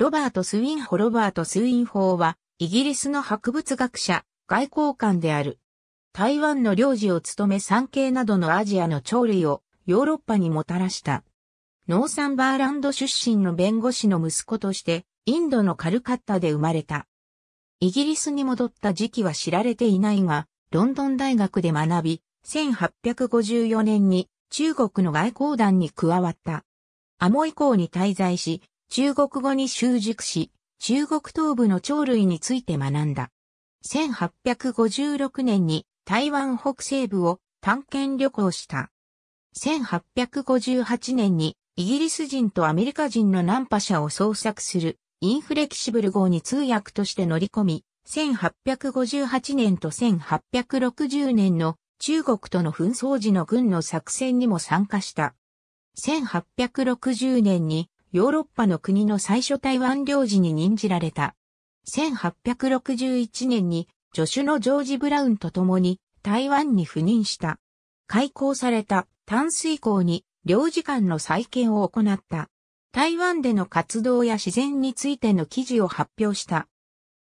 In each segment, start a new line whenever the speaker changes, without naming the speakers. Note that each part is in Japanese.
ロバート・スウィンホ・ロバート・スウィンホーは、イギリスの博物学者、外交官である。台湾の領事を務め産経などのアジアの鳥類をヨーロッパにもたらした。ノーサンバーランド出身の弁護士の息子として、インドのカルカッタで生まれた。イギリスに戻った時期は知られていないが、ロンドン大学で学び、1854年に中国の外交団に加わった。アモイ港に滞在し、中国語に習熟し、中国東部の鳥類について学んだ。1856年に台湾北西部を探検旅行した。1858年にイギリス人とアメリカ人のナンパ者を捜索するインフレキシブル号に通訳として乗り込み、1858年と1860年の中国との紛争時の軍の作戦にも参加した。1860年にヨーロッパの国の最初台湾領事に任じられた。1861年に助手のジョージ・ブラウンと共に台湾に赴任した。開港された淡水港に領事館の再建を行った。台湾での活動や自然についての記事を発表した。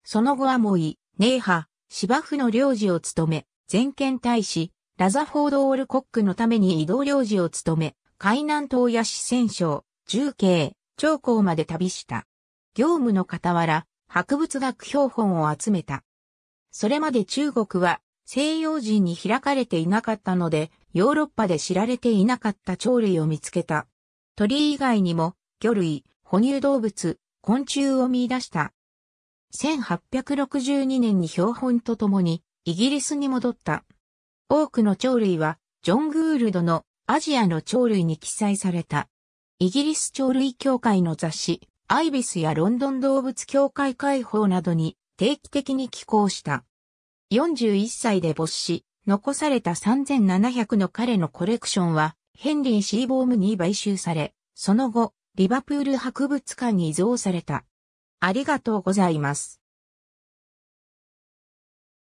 その後はもい、ネーハ、芝生の領事を務め、全権大使、ラザフォード・オールコックのために移動領事を務め、海南島や四川省、重慶、長江まで旅した。業務の傍ら、博物学標本を集めた。それまで中国は西洋人に開かれていなかったので、ヨーロッパで知られていなかった鳥類を見つけた。鳥以外にも、魚類、哺乳動物、昆虫を見出した。1862年に標本とともに、イギリスに戻った。多くの鳥類は、ジョン・グールドのアジアの鳥類に記載された。イギリス鳥類協会の雑誌、アイビスやロンドン動物協会会報などに定期的に寄稿した。41歳で没し、残された3700の彼のコレクションは、ヘンリー・シーボームに買収され、その後、リバプール博物館に移蔵された。ありがとうございます。